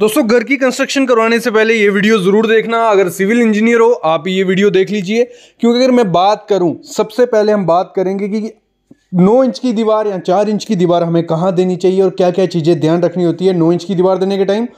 दोस्तों घर की कंस्ट्रक्शन करवाने से पहले ये वीडियो ज़रूर देखना अगर सिविल इंजीनियर हो आप ये वीडियो देख लीजिए क्योंकि अगर मैं बात करूं सबसे पहले हम बात करेंगे कि नौ इंच की दीवार या चार इंच की दीवार हमें कहाँ देनी चाहिए और क्या क्या चीज़ें ध्यान रखनी होती है नौ इंच की दीवार देने के टाइम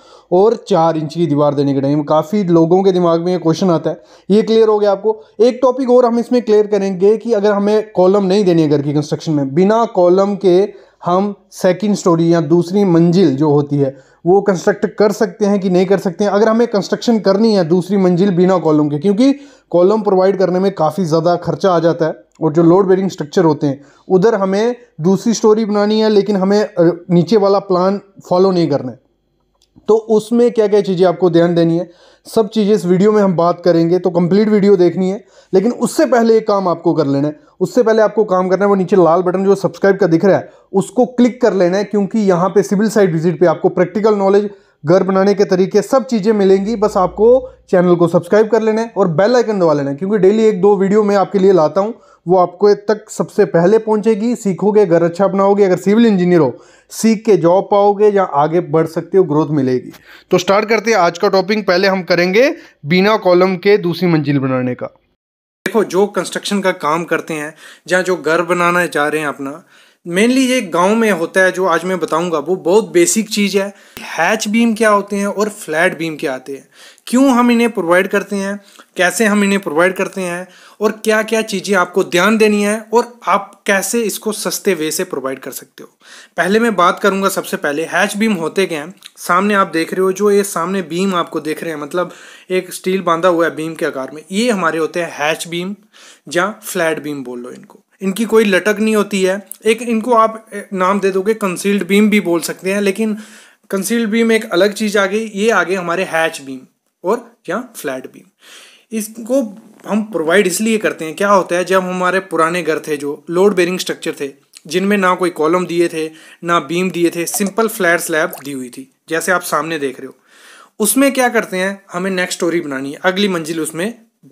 और चार इंच की दीवार देने के टाइम काफ़ी लोगों के दिमाग में ये क्वेश्चन आता है ये क्लियर हो गया आपको एक टॉपिक और हम इसमें क्लियर करेंगे कि अगर हमें कॉलम नहीं देनी है घर की कंस्ट्रक्शन में बिना कॉलम के हम सेकंड स्टोरी या दूसरी मंजिल जो होती है वो कंस्ट्रक्ट कर सकते हैं कि नहीं कर सकते हैं अगर हमें कंस्ट्रक्शन करनी है दूसरी मंजिल बिना कॉलम के क्योंकि कॉलम प्रोवाइड करने में काफ़ी ज़्यादा खर्चा आ जाता है और जो लोड बेरिंग स्ट्रक्चर होते हैं उधर हमें दूसरी स्टोरी बनानी है लेकिन हमें नीचे वाला प्लान फॉलो नहीं करना है तो उसमें क्या क्या चीज़ें आपको ध्यान देनी है सब चीज़ें इस वीडियो में हम बात करेंगे तो कंप्लीट वीडियो देखनी है लेकिन उससे पहले एक काम आपको कर लेना है उससे पहले आपको काम करना है वो नीचे लाल बटन जो सब्सक्राइब का दिख रहा है उसको क्लिक कर लेना है क्योंकि यहाँ पे सिविल साइड विजिट पे आपको प्रैक्टिकल नॉलेज घर बनाने के तरीके सब चीज़ें मिलेंगी बस आपको चैनल को सब्सक्राइब कर लेना है और बेल आइकन दबा लेना है क्योंकि डेली एक दो वीडियो मैं आपके लिए लाता हूँ वो आपको तक सबसे पहले पहुँचेगी सीखोगे घर अच्छा बनाओगे अगर सिविल इंजीनियर हो सीख के जॉब पाओगे या आगे बढ़ सकते हो ग्रोथ मिलेगी तो स्टार्ट करते हैं आज का टॉपिक पहले हम करेंगे बिना कॉलम के दूसरी मंजिल बनाने का देखो जो कंस्ट्रक्शन का काम करते हैं या जो घर बनाना चाह रहे हैं अपना मेनली ये गांव में होता है जो आज मैं बताऊंगा वो बहुत बेसिक चीज़ है हैच बीम क्या होते हैं और फ्लैट बीम क्या आते हैं क्यों हम इन्हें प्रोवाइड करते हैं कैसे हम इन्हें प्रोवाइड करते हैं और क्या क्या चीज़ें आपको ध्यान देनी है और आप कैसे इसको सस्ते वे से प्रोवाइड कर सकते हो पहले मैं बात करूंगा सबसे पहले हैच बीम होते क्या हैं सामने आप देख रहे हो जो ये सामने बीम आपको देख रहे हैं मतलब एक स्टील बांधा हुआ है बीम के आकार में ये हमारे होते हैं हैच बीम या फ्लैट बीम बोल लो इनको इनकी कोई लटक नहीं होती है एक इनको आप नाम दे दोगे कंसील्ड बीम भी बोल सकते हैं लेकिन कंसील्ड बीम एक अलग चीज़ आ गई ये आ गए हमारे हैच बीम और या फ्लैट बीम इसको हम प्रोवाइड इसलिए करते हैं क्या होता है जब हमारे पुराने घर थे जो लोड बेरिंग स्ट्रक्चर थे जिनमें ना कोई कॉलम दिए थे ना बीम दिए थे सिंपल फ्लैट स्लैब दी हुई थी जैसे आप सामने देख रहे हो उसमें क्या करते हैं हमें नेक्स्ट स्टोरी बनानी है अगली मंजिल उसमें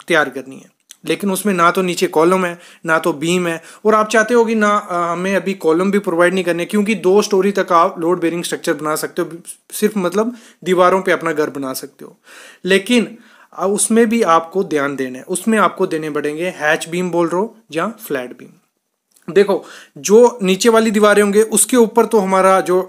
तैयार करनी है लेकिन उसमें ना तो नीचे कॉलम है ना तो बीम है और आप चाहते हो कि ना हमें अभी कॉलम भी प्रोवाइड नहीं करने क्योंकि दो स्टोरी तक आप लोड बेरिंग स्ट्रक्चर बना सकते हो सिर्फ मतलब दीवारों पे अपना घर बना सकते हो लेकिन उसमें भी आपको ध्यान देना है उसमें आपको देने पड़ेंगे हैच बीम बोल रहे हो या फ्लैट बीम देखो जो नीचे वाली दीवारें होंगे उसके ऊपर तो हमारा जो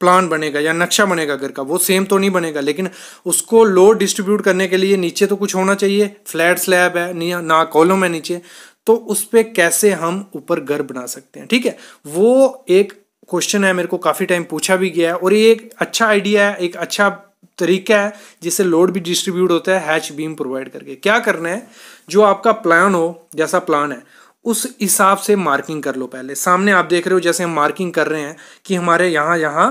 प्लान बनेगा या नक्शा बनेगा घर का वो सेम तो नहीं बनेगा लेकिन उसको लोड डिस्ट्रीब्यूट करने के लिए नीचे तो कुछ होना चाहिए फ्लैट स्लैब है ना कॉलम है नीचे तो उस पर कैसे हम ऊपर घर बना सकते हैं ठीक है वो एक क्वेश्चन है मेरे को काफ़ी टाइम पूछा भी गया है और ये एक अच्छा आइडिया है एक अच्छा तरीका है जिससे लोड भी डिस्ट्रीब्यूट होता है हैच बीम प्रोवाइड करके क्या करना है जो आपका प्लान हो जैसा प्लान है उस हिसाब से मार्किंग कर लो पहले सामने आप देख रहे हो जैसे हम मार्किंग कर रहे हैं कि हमारे यहाँ यहाँ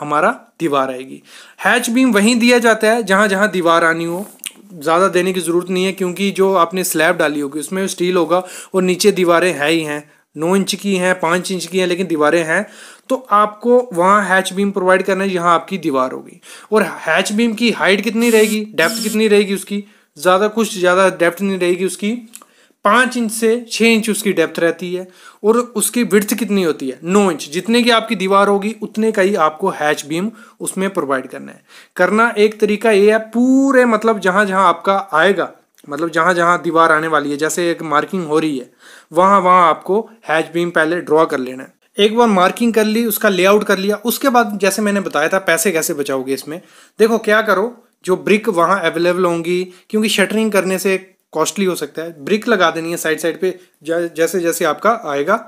हमारा दीवार आएगी हैच बीम वहीं दिया जाता है जहाँ जहाँ दीवार आनी हो ज़्यादा देने की ज़रूरत नहीं है क्योंकि जो आपने स्लैब डाली होगी उसमें स्टील होगा और नीचे दीवारें है ही हैं नौ इंच की हैं पाँच इंच की हैं लेकिन दीवारें हैं तो आपको वहाँ हैच बीम प्रोवाइड करना है जहाँ आपकी दीवार होगी और हैच बीम की हाइट कितनी रहेगी डेप्थ कितनी रहेगी उसकी ज़्यादा कुछ ज़्यादा डेप्थ नहीं रहेगी उसकी पाँच इंच से छः इंच उसकी डेप्थ रहती है और उसकी विड्थ कितनी होती है नौ इंच जितने की आपकी दीवार होगी उतने का ही आपको हैच बीम उसमें प्रोवाइड करना है करना एक तरीका ये है पूरे मतलब जहाँ जहाँ आपका आएगा मतलब जहाँ जहाँ दीवार आने वाली है जैसे एक मार्किंग हो रही है वहाँ वहाँ आपको हैच बीम पहले ड्रॉ कर लेना है एक बार मार्किंग कर ली उसका लेआउट कर लिया उसके बाद जैसे मैंने बताया था पैसे कैसे बचाओगे इसमें देखो क्या करो जो ब्रिक वहाँ अवेलेबल होंगी क्योंकि शटरिंग करने से कॉस्टली हो सकता है ब्रिक लगा देनी है साइड साइड पे जैसे जैसे आपका आएगा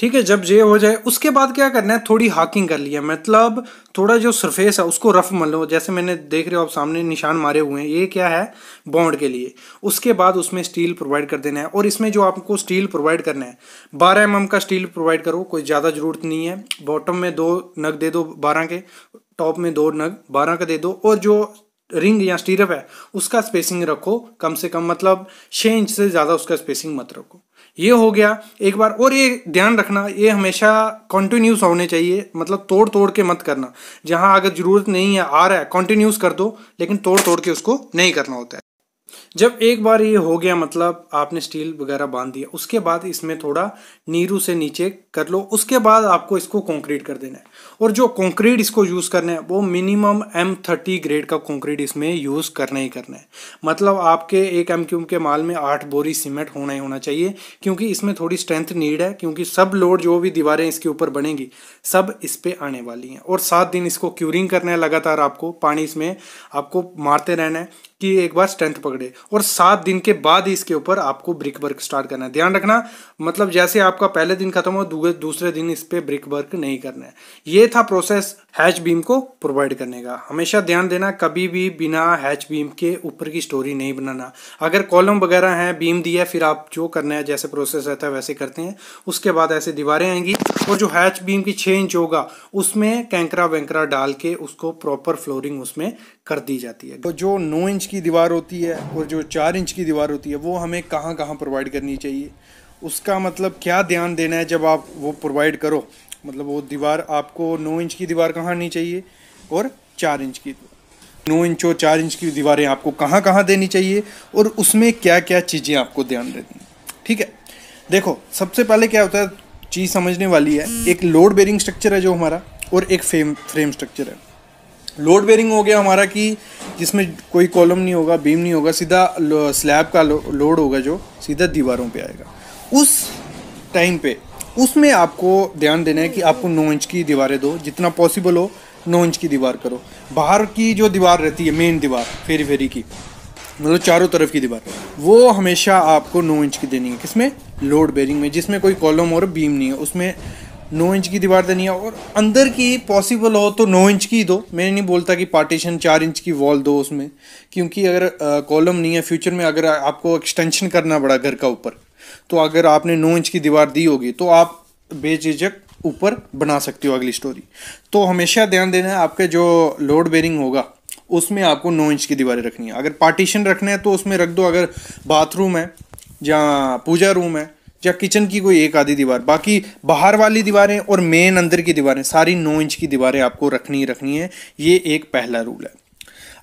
ठीक है जब ये हो जाए उसके बाद क्या करना है थोड़ी हाकिंग कर लिया मतलब थोड़ा जो सरफेस है उसको रफ मान लो जैसे मैंने देख रहे हो आप सामने निशान मारे हुए हैं ये क्या है बॉन्ड के लिए उसके बाद उसमें स्टील प्रोवाइड कर देना है और इसमें जो आपको स्टील प्रोवाइड करना है बारह एम mm का स्टील प्रोवाइड करो कोई ज़्यादा ज़रूरत नहीं है बॉटम में दो नग दे दो बारह के टॉप में दो नग बारह का दे दो और जो रिंग या स्टीरअप है उसका स्पेसिंग रखो कम से कम मतलब छः इंच से ज़्यादा उसका स्पेसिंग मत रखो ये हो गया एक बार और ये ध्यान रखना ये हमेशा कॉन्टीन्यूस होने चाहिए मतलब तोड़ तोड़ के मत करना जहाँ अगर ज़रूरत नहीं है आ रहा है कॉन्टीन्यूस कर दो लेकिन तोड़ तोड़ के उसको नहीं करना होता है जब एक बार ये हो गया मतलब आपने स्टील वगैरह बांध दिया उसके बाद इसमें थोड़ा नीरू से नीचे कर लो उसके बाद आपको इसको कंक्रीट कर देना है और जो कंक्रीट इसको यूज़ करना है वो मिनिमम एम थर्टी ग्रेड का कंक्रीट इसमें यूज़ करना ही करना है मतलब आपके एक एम क्यूम के माल में आठ बोरी सीमेंट होना ही होना चाहिए क्योंकि इसमें थोड़ी स्ट्रेंथ नीड है क्योंकि सब लोड जो भी दीवारें इसके ऊपर बनेंगी सब इस पर आने वाली हैं और सात दिन इसको क्यूरिंग करना है लगातार आपको पानी इसमें आपको मारते रहना है कि एक बार स्ट्रेंथ पकड़े और सात दिन के बाद ही इसके ऊपर आपको ब्रिक वर्क स्टार्ट करना है ध्यान रखना मतलब जैसे आपका पहले दिन खत्म हो दूसरे दिन इस पर ब्रिक वर्क नहीं करना है ये था प्रोसेस हैच बीम को प्रोवाइड करने का हमेशा ध्यान देना कभी भी बिना हैच बीम के ऊपर की स्टोरी नहीं बनाना अगर कॉलम वगैरह हैं बीम दिया फिर आप जो करना है जैसे प्रोसेस रहता है वैसे करते हैं उसके बाद ऐसे दीवारें आएंगी और जो हैच बीम की छः इंच होगा उसमें कैंकरा वैंकरा डाल के उसको प्रॉपर फ्लोरिंग उसमें कर दी जाती है तो जो नौ इंच इंच की दीवार होती है और जो चार इंच की दीवार होती है वो हमें कहाँ कहाँ प्रोवाइड करनी चाहिए उसका मतलब क्या ध्यान देना है जब आप वो प्रोवाइड करो मतलब वो दीवार आपको नौ इंच की दीवार कहाँ आनी चाहिए और चार इंच की नौ इंच और चार इंच की दीवारें आपको कहाँ कहाँ देनी चाहिए और उसमें क्या क्या चीज़ें आपको ध्यान देनी ठीक है देखो सबसे पहले क्या होता है चीज़ समझने वाली है एक लोड बेरिंग स्ट्रक्चर है जो हमारा और एक फ्रेम फ्रेम स्ट्रक्चर है लोड बेरिंग हो गया हमारा कि जिसमें कोई कॉलम नहीं होगा बीम नहीं होगा सीधा स्लैब का लोड होगा जो सीधा दीवारों पे आएगा उस टाइम पे उसमें आपको ध्यान देना है कि आपको नौ इंच की दीवारें दो जितना पॉसिबल हो नौ इंच की दीवार करो बाहर की जो दीवार रहती है मेन दीवार फेरी फेरी की मतलब चारों तरफ की दीवार वो हमेशा आपको नौ इंच की देनी है किसमें लोड बेरिंग में जिसमें कोई कॉलम और बीम नहीं है उसमें नौ इंच की दीवार देनी है और अंदर की पॉसिबल हो तो नौ इंच की दो मैं नहीं बोलता कि पार्टीशन चार इंच की वॉल दो उसमें क्योंकि अगर कॉलम नहीं है फ्यूचर में अगर आपको एक्सटेंशन करना पड़ा घर का ऊपर तो अगर आपने नौ इंच की दीवार दी होगी तो आप बेझिझक ऊपर बना सकती हो अगली स्टोरी तो हमेशा ध्यान देना है आपके जो लोड बेरिंग होगा उसमें आपको नौ इंच की दीवारें रखनी है अगर पार्टीशन रखना है तो उसमें रख दो अगर बाथरूम है जहाँ पूजा रूम है या किचन की कोई एक आधी दीवार बाकी बाहर वाली दीवारें और मेन अंदर की दीवारें सारी नौ इंच की दीवारें आपको रखनी ही रखनी है ये एक पहला रूल है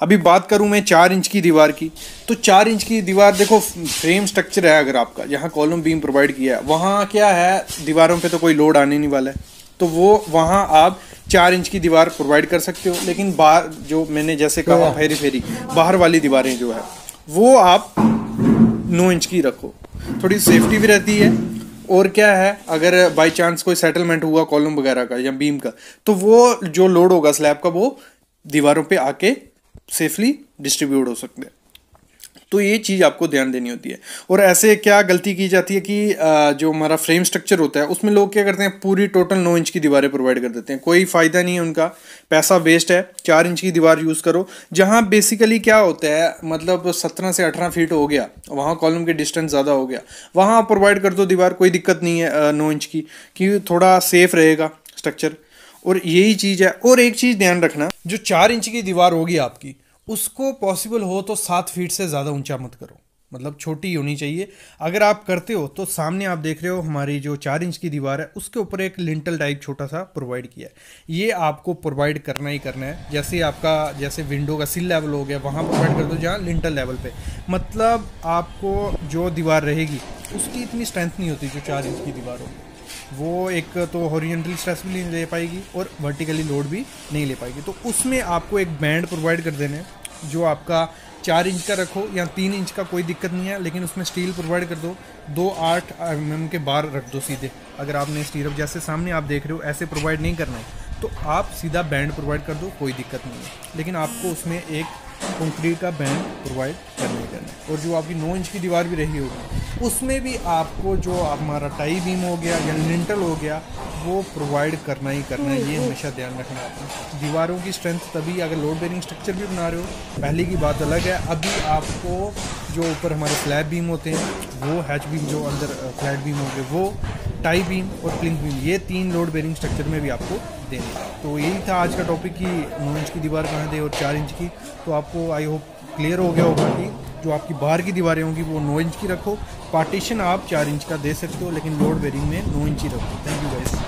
अभी बात करूँ मैं चार इंच की दीवार की तो चार इंच की दीवार देखो फ्रेम स्ट्रक्चर है अगर आपका जहाँ कॉलम बीम प्रोवाइड किया है वहाँ क्या है दीवारों पे तो कोई लोड आने नहीं वाला है तो वो वहाँ आप चार इंच की दीवार प्रोवाइड कर सकते हो लेकिन बाहर जो मैंने जैसे कहा हाँ। फेरी फेरी बाहर वाली दीवारें जो है वो आप नौ इंच की रखो थोड़ी सेफ्टी भी रहती है और क्या है अगर बाय चांस कोई सेटलमेंट हुआ कॉलम वगैरह का या बीम का तो वो जो लोड होगा स्लैब का वो दीवारों पे आके सेफली डिस्ट्रीब्यूट हो सकते हैं तो ये चीज़ आपको ध्यान देनी होती है और ऐसे क्या गलती की जाती है कि जो हमारा फ्रेम स्ट्रक्चर होता है उसमें लोग क्या करते हैं पूरी टोटल नौ इंच की दीवारें प्रोवाइड कर देते हैं कोई फ़ायदा नहीं है उनका पैसा वेस्ट है चार इंच की दीवार यूज़ करो जहाँ बेसिकली क्या होता है मतलब सत्रह से अठारह फीट हो गया वहाँ कॉलम के डिस्टेंस ज़्यादा हो गया वहाँ प्रोवाइड कर दो दीवार कोई दिक्कत नहीं है नौ इंच की कि थोड़ा सेफ रहेगा स्ट्रक्चर और यही चीज़ है और एक चीज़ ध्यान रखना जो चार इंच की दीवार होगी आपकी उसको पॉसिबल हो तो सात फीट से ज़्यादा ऊंचा मत करो मतलब छोटी होनी चाहिए अगर आप करते हो तो सामने आप देख रहे हो हमारी जो चार इंच की दीवार है उसके ऊपर एक लिंटल टाइप छोटा सा प्रोवाइड किया है ये आपको प्रोवाइड करना ही करना है जैसे आपका जैसे विंडो का सिल लेवल हो गया वहाँ प्रोवाइड कर दो जहाँ लिंटल लेवल पे मतलब आपको जो दीवार रहेगी उसकी इतनी स्ट्रेंथ नहीं होती जो चार इंच की दीवार होगी वो एक तो हॉरिजेंटल स्ट्रेस भी नहीं ले पाएगी और वर्टिकली लोड भी नहीं ले पाएगी तो उसमें आपको एक बैंड प्रोवाइड कर देना है जो आपका चार इंच का रखो या तीन इंच का कोई दिक्कत नहीं है लेकिन उसमें स्टील प्रोवाइड कर दो दो आठ एम mm के बार रख दो सीधे अगर आपने स्टीरअप जैसे सामने आप देख रहे हो ऐसे प्रोवाइड नहीं करना है तो आप सीधा बैंड प्रोवाइड कर दो कोई दिक्कत नहीं है लेकिन आपको उसमें एक कंक्रीट का बैंड प्रोवाइड करने के लिए और जो आपकी नौ इंच की दीवार भी रही होगी उसमें भी आपको जो हमारा टाई बीम हो गया या लिंटल हो गया वो प्रोवाइड करना ही करना है ये हम्म, हम्म। हमेशा ध्यान रखना है दीवारों की स्ट्रेंथ तभी अगर लोड बेरिंग स्ट्रक्चर भी बना रहे हो पहले की बात अलग है अभी आपको जो ऊपर हमारे फ्लैट बीम होते हैं वो हैच बीम जो अंदर फ्लैट बीम हो गए वो टाई बीम और प्लिंक बीम ये तीन लोड बेरिंग स्ट्रक्चर में भी आपको देंगे तो यही था आज का टॉपिक कि नौ इंच की दीवार कहाँ दे और चार इंच की तो आपको आई होप क्लियर हो गया होगा कि जो आपकी बाहर की दीवारें होंगी वो नौ इंच की रखो पार्टीशन आप चार इंच का दे सकते हो लेकिन लोड बेरिंग में नौ इंच ही रखो थैंक यू मच